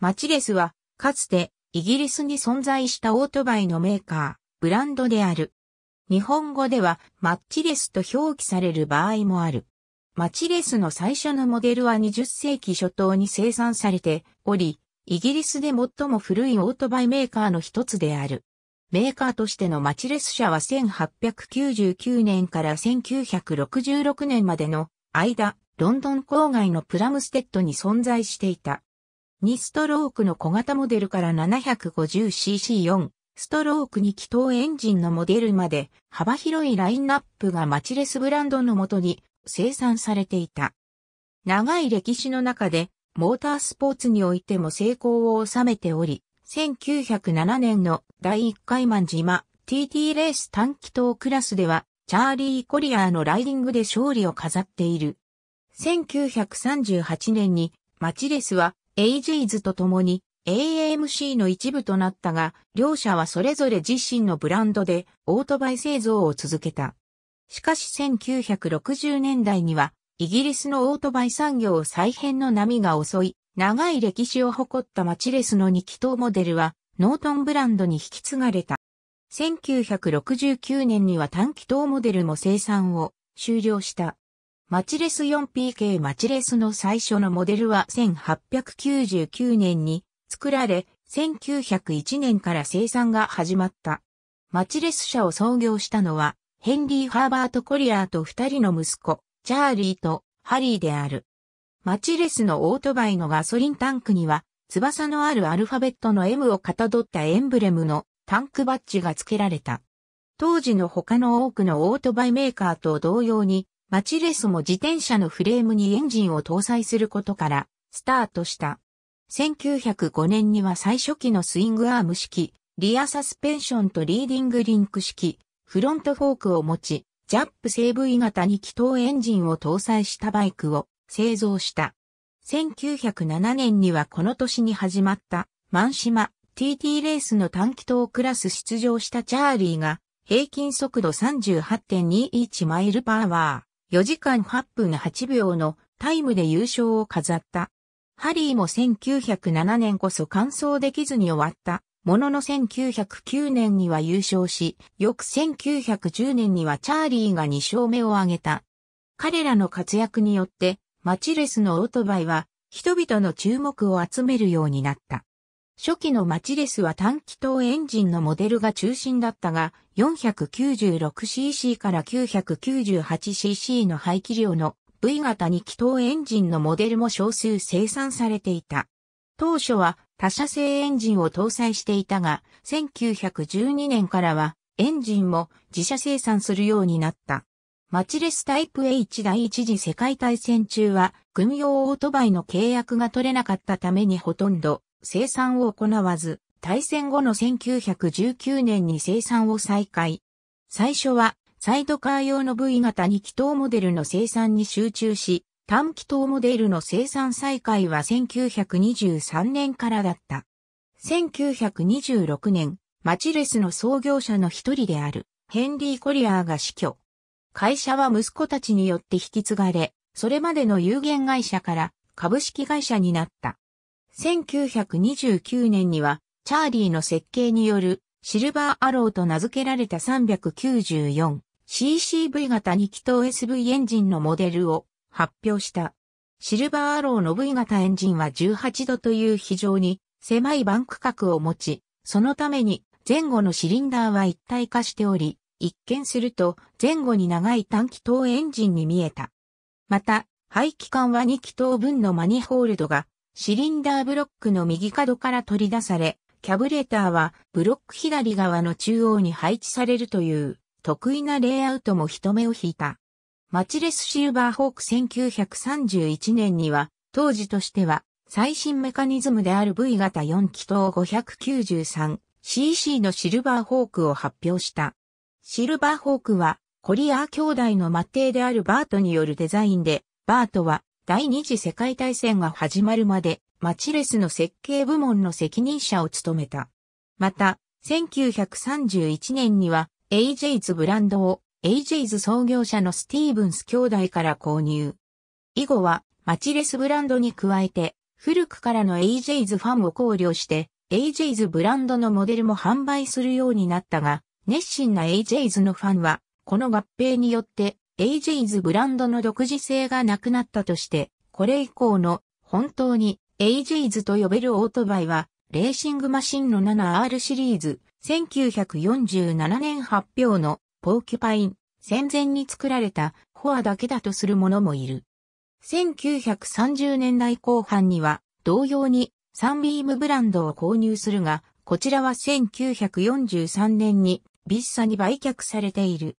マチレスは、かつて、イギリスに存在したオートバイのメーカー、ブランドである。日本語では、マッチレスと表記される場合もある。マチレスの最初のモデルは20世紀初頭に生産されており、イギリスで最も古いオートバイメーカーの一つである。メーカーとしてのマチレス社は1899年から1966年までの間、ロンドン郊外のプラムステッドに存在していた。2ストロークの小型モデルから 750cc4 ストローク2気筒エンジンのモデルまで幅広いラインナップがマチレスブランドのもとに生産されていた。長い歴史の中でモータースポーツにおいても成功を収めており、1907年の第1回マン島 TT レース短気筒クラスではチャーリー・コリアーのライディングで勝利を飾っている。1938年にマチレスはエイジーズと共に AMC の一部となったが、両社はそれぞれ自身のブランドでオートバイ製造を続けた。しかし1960年代には、イギリスのオートバイ産業再編の波が襲い、長い歴史を誇ったマチレスの2気筒モデルは、ノートンブランドに引き継がれた。1969年には短気筒モデルも生産を終了した。マチレス 4PK マチレスの最初のモデルは1899年に作られ、1901年から生産が始まった。マチレス社を創業したのは、ヘンリー・ハーバート・コリアーと二人の息子、チャーリーとハリーである。マチレスのオートバイのガソリンタンクには、翼のあるアルファベットの M をかたどったエンブレムのタンクバッジが付けられた。当時の他の多くのオートバイメーカーと同様に、マチレスも自転車のフレームにエンジンを搭載することからスタートした。1905年には最初期のスイングアーム式、リアサスペンションとリーディングリンク式、フロントフォークを持ち、ジャップーブイ型に気筒エンジンを搭載したバイクを製造した。1907年にはこの年に始まったマンシマ TT レースの短気筒クラス出場したチャーリーが平均速度38.21マイルパーワー。4時間8分8秒のタイムで優勝を飾った。ハリーも1907年こそ完走できずに終わった。ものの1909年には優勝し、翌1910年にはチャーリーが2勝目を挙げた。彼らの活躍によって、マチレスのオートバイは、人々の注目を集めるようになった。初期のマチレスは短気筒エンジンのモデルが中心だったが、496cc から 998cc の排気量の V 型二気筒エンジンのモデルも少数生産されていた。当初は他社製エンジンを搭載していたが、1912年からはエンジンも自社生産するようになった。マチレスタイプ H 第一次世界大戦中は軍用オートバイの契約が取れなかったためにほとんど生産を行わず、対戦後の1919年に生産を再開。最初は、サイドカー用の V 型2気筒モデルの生産に集中し、短気筒モデルの生産再開は1923年からだった。1926年、マチレスの創業者の一人である、ヘンリー・コリアーが死去。会社は息子たちによって引き継がれ、それまでの有限会社から株式会社になった。1929年には、チャーリーの設計によるシルバーアローと名付けられた 394CCV 型2気筒 SV エンジンのモデルを発表した。シルバーアローの V 型エンジンは18度という非常に狭いバンク角を持ち、そのために前後のシリンダーは一体化しており、一見すると前後に長い短気筒エンジンに見えた。また、排気管は2気筒分のマニホールドがシリンダーブロックの右角から取り出され、キャブレーターはブロック左側の中央に配置されるという得意なレイアウトも人目を引いた。マチレスシルバーホーク1931年には当時としては最新メカニズムである V 型4気筒 593cc のシルバーホークを発表した。シルバーホークはコリアー兄弟の末帝であるバートによるデザインで、バートは第二次世界大戦が始まるまで、マチレスの設計部門の責任者を務めた。また、1931年には a j ズブランドを a j ズ創業者のスティーブンス兄弟から購入。以後はマチレスブランドに加えて、古くからの a j ズファンを考慮して、a j ズブランドのモデルも販売するようになったが、熱心なェイズのファンは、この合併によってエイジーズブランドの独自性がなくなったとして、これ以降の本当にエイジーズと呼べるオートバイは、レーシングマシンの 7R シリーズ、1947年発表のポーキュパイン、戦前に作られたフォアだけだとする者もいる。1930年代後半には、同様にサンビームブランドを購入するが、こちらは1943年にビッサに売却されている。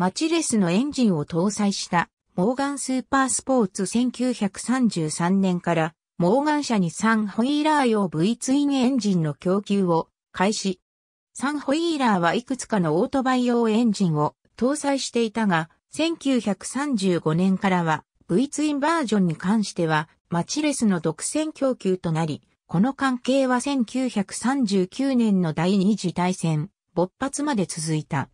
マチレスのエンジンを搭載したモーガンスーパースポーツ1933年からモーガン社にサンホイーラー用 V ツインエンジンの供給を開始。サンホイーラーはいくつかのオートバイ用エンジンを搭載していたが、1935年からは V ツインバージョンに関してはマチレスの独占供給となり、この関係は1939年の第二次大戦勃発まで続いた。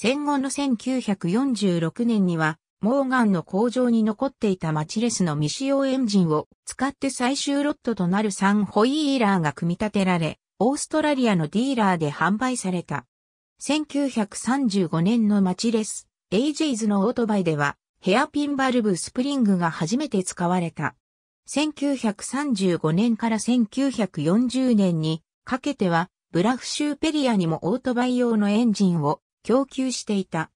戦後の1946年には、モーガンの工場に残っていたマチレスの未使用エンジンを使って最終ロットとなるサンホイーラーが組み立てられ、オーストラリアのディーラーで販売された。1935年のマチレス、エイジェイズのオートバイでは、ヘアピンバルブスプリングが初めて使われた。1935年から1940年にかけては、ブラフシューペリアにもオートバイ用のエンジンを供給していた。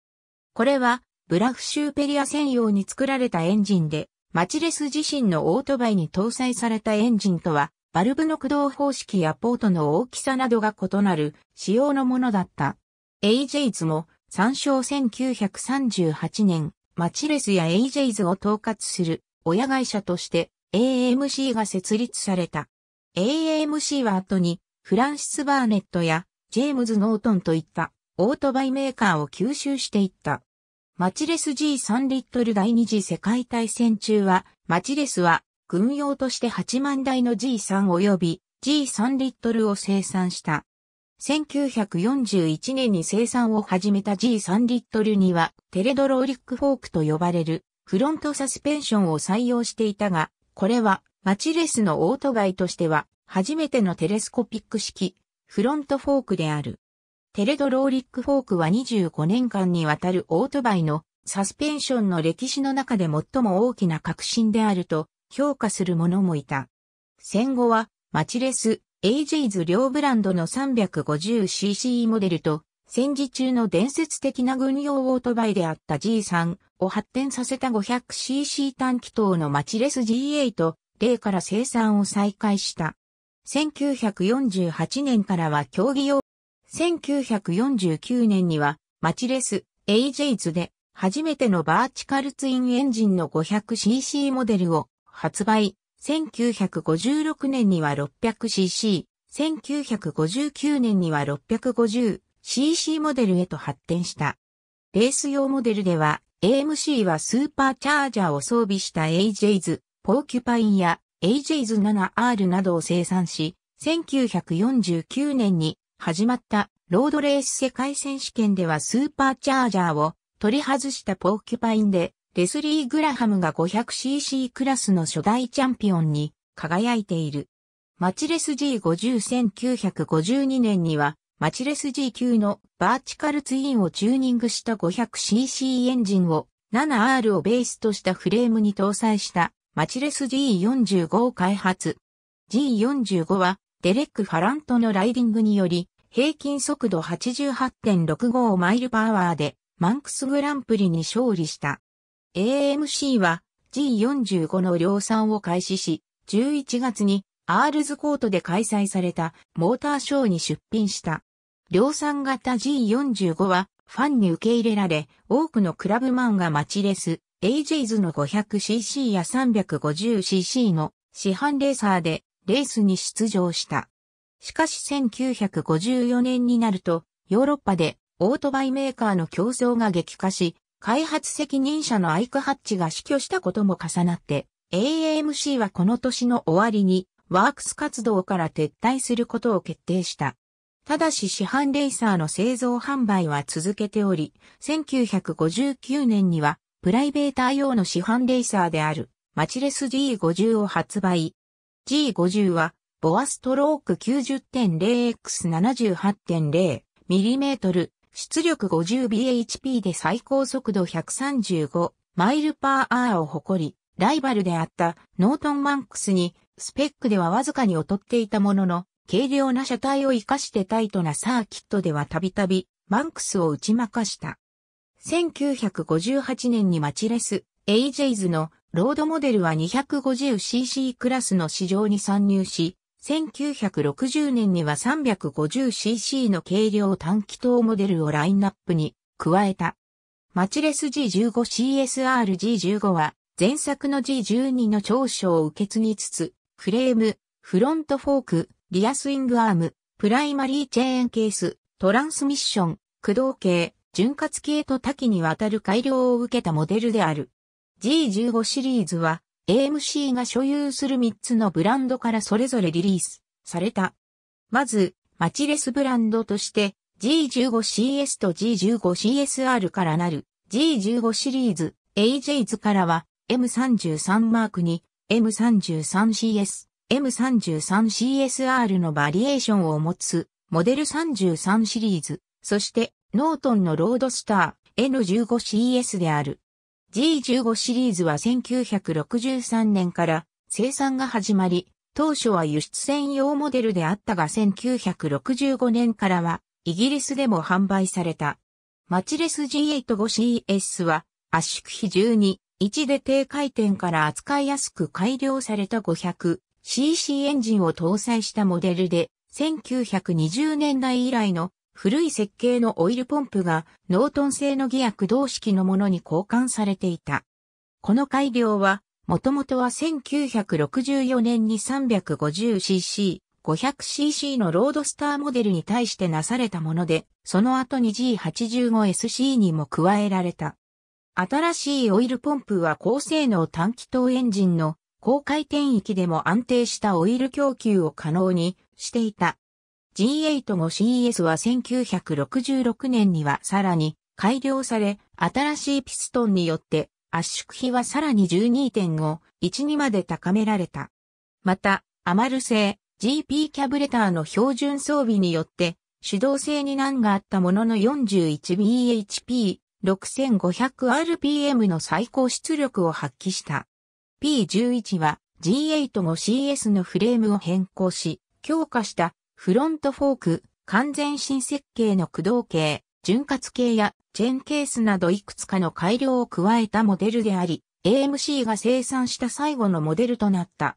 これは、ブラフシューペリア専用に作られたエンジンで、マチレス自身のオートバイに搭載されたエンジンとは、バルブの駆動方式やポートの大きさなどが異なる仕様のものだった。AJs も参照1938年、マチレスや AJs を統括する親会社として AAMC が設立された。AAMC は後にフランシス・バーネットやジェームズ・ノートンといったオートバイメーカーを吸収していった。マチレス G3 リットル第二次世界大戦中は、マチレスは軍用として8万台の G3 及び G3 リットルを生産した。1941年に生産を始めた G3 リットルにはテレドローリックフォークと呼ばれるフロントサスペンションを採用していたが、これはマチレスのオートイとしては初めてのテレスコピック式フロントフォークである。テレドローリックフォークは25年間にわたるオートバイのサスペンションの歴史の中で最も大きな革新であると評価する者もいた。戦後はマチレス、エイジーズ両ブランドの 350cc モデルと戦時中の伝説的な軍用オートバイであった G3 を発展させた 500cc 短気筒のマチレス G8 例から生産を再開した。1948年からは競技用1949年には、マチレス AJs で初めてのバーチカルツインエンジンの 500cc モデルを発売。1956年には 600cc、1959年には 650cc モデルへと発展した。レース用モデルでは AMC はスーパーチャージャーを装備した AJs、ポーキュパインや AJs7R などを生産し、1949年に始まったロードレース世界選手権ではスーパーチャージャーを取り外したポーキュパインで、レスリー・グラハムが 500cc クラスの初代チャンピオンに輝いている。マチレス G501952 年には、マチレス G 級のバーチカルツインをチューニングした 500cc エンジンを 7R をベースとしたフレームに搭載したマチレス G45 を開発。G45 はデレック・ファラントのライディングにより、平均速度88.65マイルパワーで、マンクスグランプリに勝利した。AMC は G45 の量産を開始し、11月にアールズコートで開催されたモーターショーに出品した。量産型 G45 はファンに受け入れられ、多くのクラブマンが待ちレス、AJs の 500cc や 350cc の市販レーサーでレースに出場した。しかし1954年になると、ヨーロッパでオートバイメーカーの競争が激化し、開発責任者のアイク・ハッチが死去したことも重なって、AAMC はこの年の終わりにワークス活動から撤退することを決定した。ただし市販レーサーの製造販売は続けており、1959年にはプライベーター用の市販レーサーであるマチレス G50 を発売、G50 は、ボアストローク 90.0x78.0mm、出力 50bhp で最高速度135マイルパーアーを誇り、ライバルであったノートンマンクスにスペックではわずかに劣っていたものの、軽量な車体を活かしてタイトなサーキットではたびたびマンクスを打ち負かした。1958年にマチレス、AJs のロードモデルは 250cc クラスの市場に参入し、1960年には 350cc の軽量短気筒モデルをラインナップに加えた。マチレス G15CSR G15 は前作の G12 の長所を受け継ぎつつ、フレーム、フロントフォーク、リアスイングアーム、プライマリーチェーンケース、トランスミッション、駆動系、潤滑系と多岐にわたる改良を受けたモデルである。G15 シリーズは AMC が所有する3つのブランドからそれぞれリリースされた。まず、マチレスブランドとして G15CS と G15CSR からなる G15 シリーズ AJs からは M33 マークに M33CS、M33CSR のバリエーションを持つモデル33シリーズ、そしてノートンのロードスター N15CS である G15 シリーズは1963年から生産が始まり、当初は輸出専用モデルであったが1965年からはイギリスでも販売された。マチレス G85CS は圧縮比12、1で低回転から扱いやすく改良された 500cc エンジンを搭載したモデルで1920年代以来の古い設計のオイルポンプがノートン製のギア駆動式のものに交換されていた。この改良は、もともとは1964年に 350cc、500cc のロードスターモデルに対してなされたもので、その後に G85SC にも加えられた。新しいオイルポンプは高性能短気筒エンジンの高回転域でも安定したオイル供給を可能にしていた。G85CS は1966年にはさらに改良され、新しいピストンによって圧縮比はさらに12.5、1にまで高められた。また、アマル製 GP キャブレターの標準装備によって、手動性に難があったものの 41bhp6500rpm の最高出力を発揮した。P11 は G85CS のフレームを変更し、強化したフロントフォーク、完全新設計の駆動系、潤滑系やチェーンケースなどいくつかの改良を加えたモデルであり、AMC が生産した最後のモデルとなった。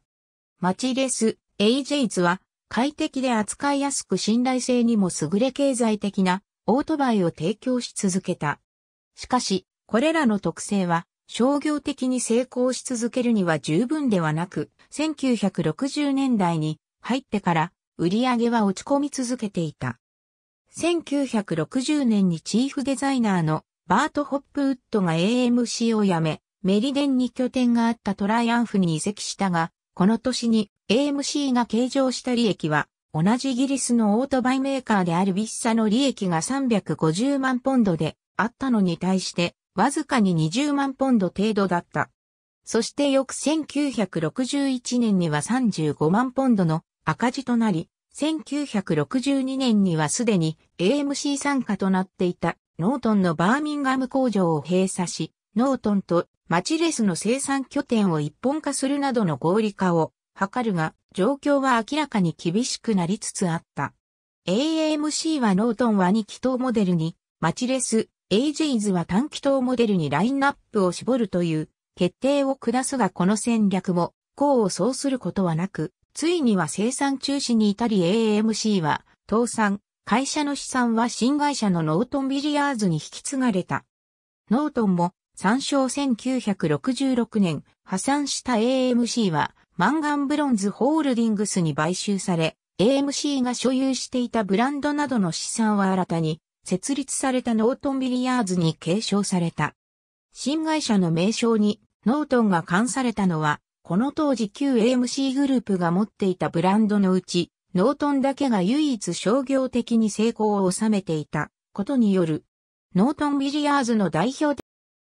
マチレス、AJs は快適で扱いやすく信頼性にも優れ経済的なオートバイを提供し続けた。しかし、これらの特性は商業的に成功し続けるには十分ではなく、1960年代に入ってから売り上げは落ち込み続けていた。1960年にチーフデザイナーのバート・ホップウッドが AMC を辞め、メリデンに拠点があったトライアンフに移籍したが、この年に AMC が計上した利益は、同じイギリスのオートバイメーカーであるビッサの利益が350万ポンドであったのに対して、わずかに20万ポンド程度だった。そして翌1961年には35万ポンドの赤字となり、1962年にはすでに AMC 参加となっていたノートンのバーミンガム工場を閉鎖し、ノートンとマチレスの生産拠点を一本化するなどの合理化を図るが、状況は明らかに厳しくなりつつあった。a m c はノートンは2気筒モデルに、マチレス、AJs は短気筒モデルにラインナップを絞るという決定を下すがこの戦略も、功を奏することはなく、ついには生産中止に至り AMC は倒産、会社の資産は新会社のノートンビリヤーズに引き継がれた。ノートンも参照1966年破産した AMC はマンガンブロンズホールディングスに買収され、AMC が所有していたブランドなどの資産は新たに設立されたノートンビリヤーズに継承された。新会社の名称にノートンが冠されたのはこの当時旧 AMC グループが持っていたブランドのうち、ノートンだけが唯一商業的に成功を収めていたことによる、ノートンビリヤーズの代表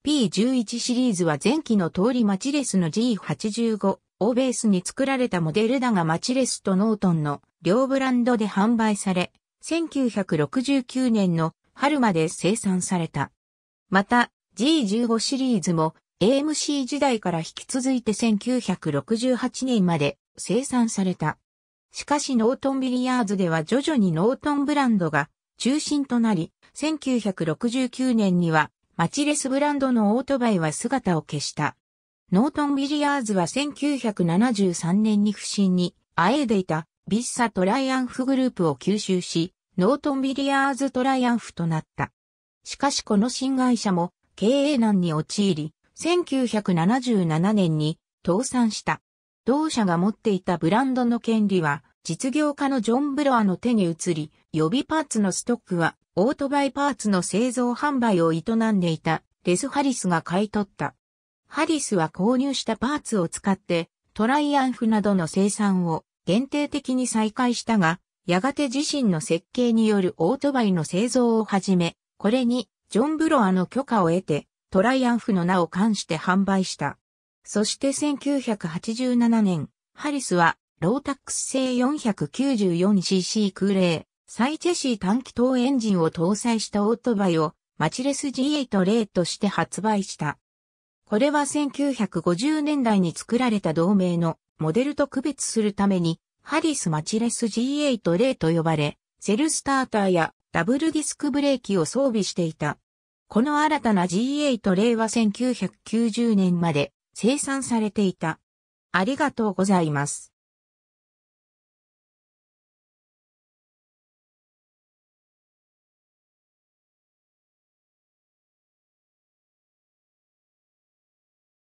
P11 シリーズは前期の通りマチレスの G85 をベースに作られたモデルだがマチレスとノートンの両ブランドで販売され、1969年の春まで生産された。また、G15 シリーズも AMC 時代から引き続いて1968年まで生産された。しかしノートンビリヤーズでは徐々にノートンブランドが中心となり、1969年にはマチレスブランドのオートバイは姿を消した。ノートンビリヤーズは1973年に不審にあえいでいたビッサトライアンフグループを吸収し、ノートンビリヤーズトライアンフとなった。しかしこの新会社も経営難に陥り、1977年に倒産した。同社が持っていたブランドの権利は実業家のジョン・ブロアの手に移り、予備パーツのストックはオートバイパーツの製造販売を営んでいたレス・ハリスが買い取った。ハリスは購入したパーツを使ってトライアンフなどの生産を限定的に再開したが、やがて自身の設計によるオートバイの製造を始め、これにジョン・ブロアの許可を得てトライアンフの名を冠して販売した。そして1987年、ハリスは、ロータックス製 494cc 空冷、サイチェシー短気筒エンジンを搭載したオートバイを、マチレス G8 例として発売した。これは1950年代に作られた同盟のモデルと区別するために、ハリスマチレス G8 例と呼ばれ、セルスターターやダブルディスクブレーキを装備していた。この新たな G8 令和1990年まで生産されていた。ありがとうございます。